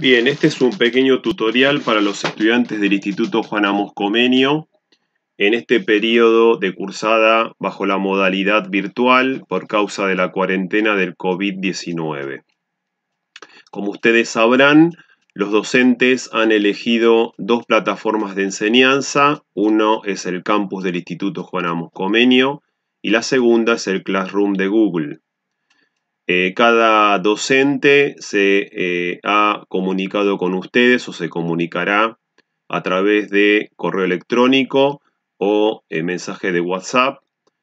Bien, este es un pequeño tutorial para los estudiantes del Instituto Juan Amos Comenio en este periodo de cursada bajo la modalidad virtual por causa de la cuarentena del COVID-19. Como ustedes sabrán, los docentes han elegido dos plataformas de enseñanza. Uno es el campus del Instituto Juan Amos Comenio y la segunda es el Classroom de Google. Eh, cada docente se eh, ha comunicado con ustedes o se comunicará a través de correo electrónico o eh, mensaje de WhatsApp,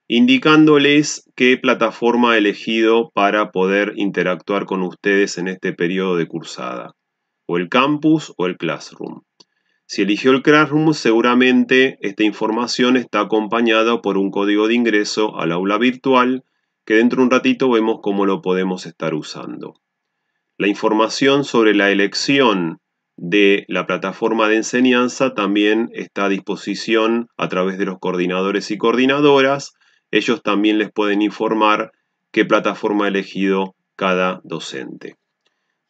indicándoles qué plataforma ha elegido para poder interactuar con ustedes en este periodo de cursada, o el campus o el classroom. Si eligió el Classroom, seguramente esta información está acompañada por un código de ingreso al aula virtual que dentro de un ratito vemos cómo lo podemos estar usando. La información sobre la elección de la plataforma de enseñanza también está a disposición a través de los coordinadores y coordinadoras. Ellos también les pueden informar qué plataforma ha elegido cada docente.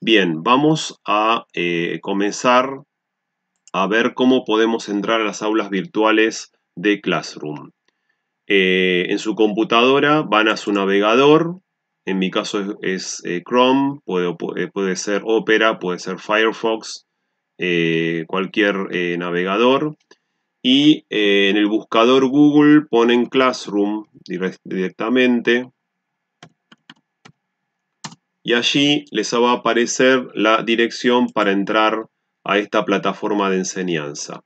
Bien, vamos a eh, comenzar a ver cómo podemos entrar a las aulas virtuales de Classroom. Eh, en su computadora van a su navegador, en mi caso es, eh, Chrome, eh, puede, ser Opera, puede ser Firefox, cualquier navegador. Y en el buscador Google ponen Classroom directamente. Y allí les va a aparecer la dirección para entrar a esta plataforma de enseñanza.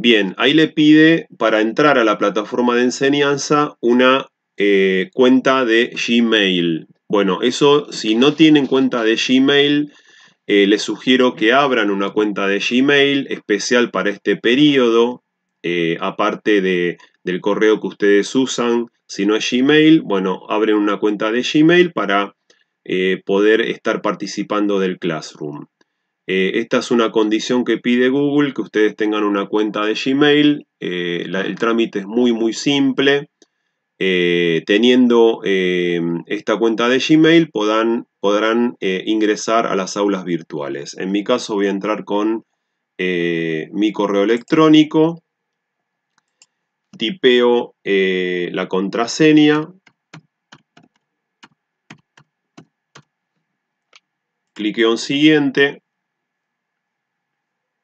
Bien, ahí le pide para entrar a la plataforma de enseñanza una eh, cuenta de Gmail. Bueno, eso si no tienen cuenta de Gmail, eh, les sugiero que abran una cuenta de Gmail especial para este periodo, eh, aparte de, del correo que ustedes usan. Si no es Gmail, bueno, abren una cuenta de Gmail para poder estar participando del Classroom. Eh, esta es una condición que pide Google, que ustedes tengan una cuenta de Gmail. Eh, el trámite es muy, muy simple. Eh, teniendo esta cuenta de Gmail podrán, podrán ingresar a las aulas virtuales. En mi caso voy a entrar con mi correo electrónico. Tipeo la contraseña, cliqueo en siguiente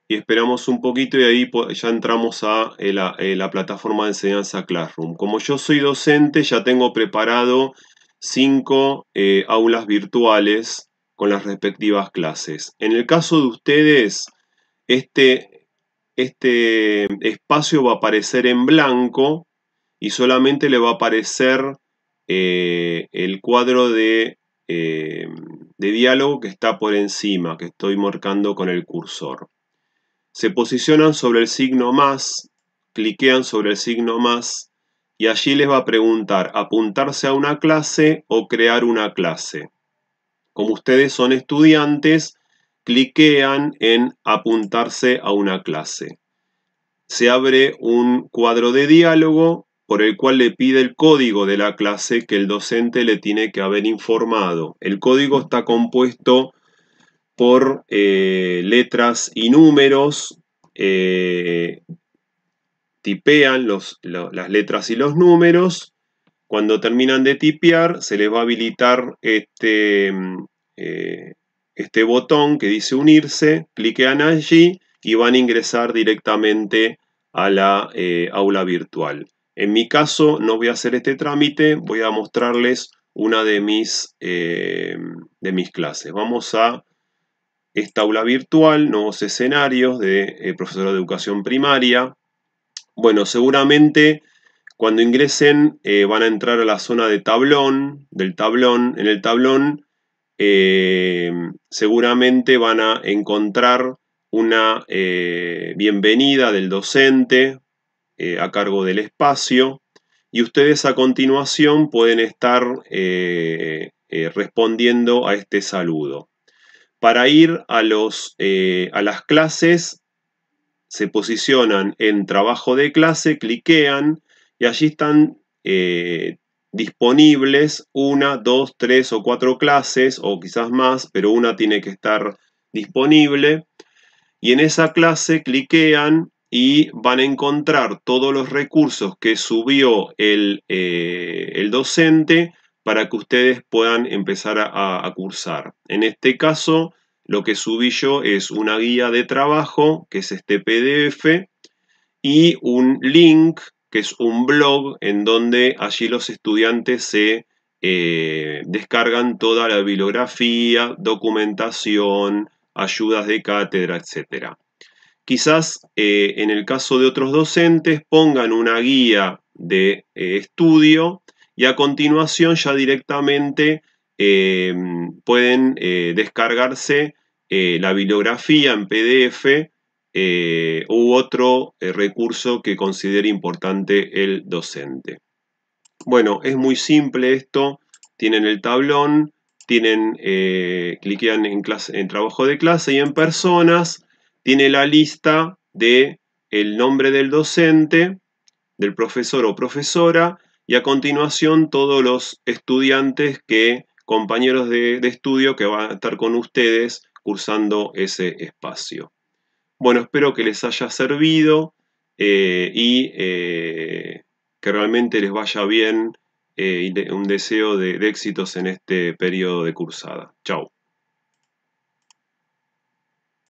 y esperamos un poquito y ahí ya entramos a eh, eh, la, plataforma de enseñanza Classroom. Como yo soy docente, ya tengo preparado cinco eh, aulas virtuales con las respectivas clases. En el caso de ustedes, este, este espacio va a aparecer en blanco y solamente le va a aparecer el cuadro de, de diálogo que está por encima, que estoy marcando con el cursor se posicionan sobre el signo más, cliquean sobre el signo más y allí les va a preguntar apuntarse a una clase o crear una clase. Como ustedes son estudiantes, cliquean en apuntarse a una clase. Se abre un cuadro de diálogo por el cual le pide el código de la clase que el docente le tiene que haber informado. El código está compuesto por eh, letras y números, eh, tipean las letras y los números. Cuando terminan de tipear, se les va a habilitar este, mm, eh, este botón que dice unirse, cliquean allí y van a ingresar directamente a la aula virtual. En mi caso no voy a hacer este trámite, voy a mostrarles una de mis, de mis clases. Vamos a esta aula Virtual, nuevos escenarios de eh, profesor de educación primaria. Bueno, seguramente cuando ingresen eh, van a entrar a la zona de tablón, del tablón. En el tablón eh, seguramente van a encontrar una bienvenida del docente a cargo del espacio y ustedes a continuación pueden estar respondiendo a este saludo. Para ir eh, a, las clases, se posicionan en trabajo de clase, cliquean y allí están eh, disponibles una, dos, tres o cuatro clases o quizás más, pero una tiene que estar disponible. Y en esa clase cliquean y van a encontrar todos los recursos que subió el eh, docente para que ustedes puedan empezar a, cursar. En este caso, lo que subí yo es una guía de trabajo, que es este PDF, y un link, que es un blog, en donde allí los estudiantes se eh, descargan toda la bibliografía, documentación, ayudas de cátedra, etc. Quizás eh, en el caso de otros docentes pongan una guía de eh, estudio y a continuación ya directamente eh, pueden eh, descargarse eh, la bibliografía en PDF u otro recurso que considere importante el docente. Bueno, es muy simple esto. Tienen el tablón, tienen, cliquean en, en trabajo de clase y en personas. Tiene la lista de el nombre del docente, del profesor o profesora, y a continuación todos los estudiantes que, compañeros de, estudio que van a estar con ustedes cursando ese espacio. Bueno, espero que les haya servido eh, y eh, que realmente les vaya bien eh, y un deseo de, de éxitos en este periodo de cursada. Chao.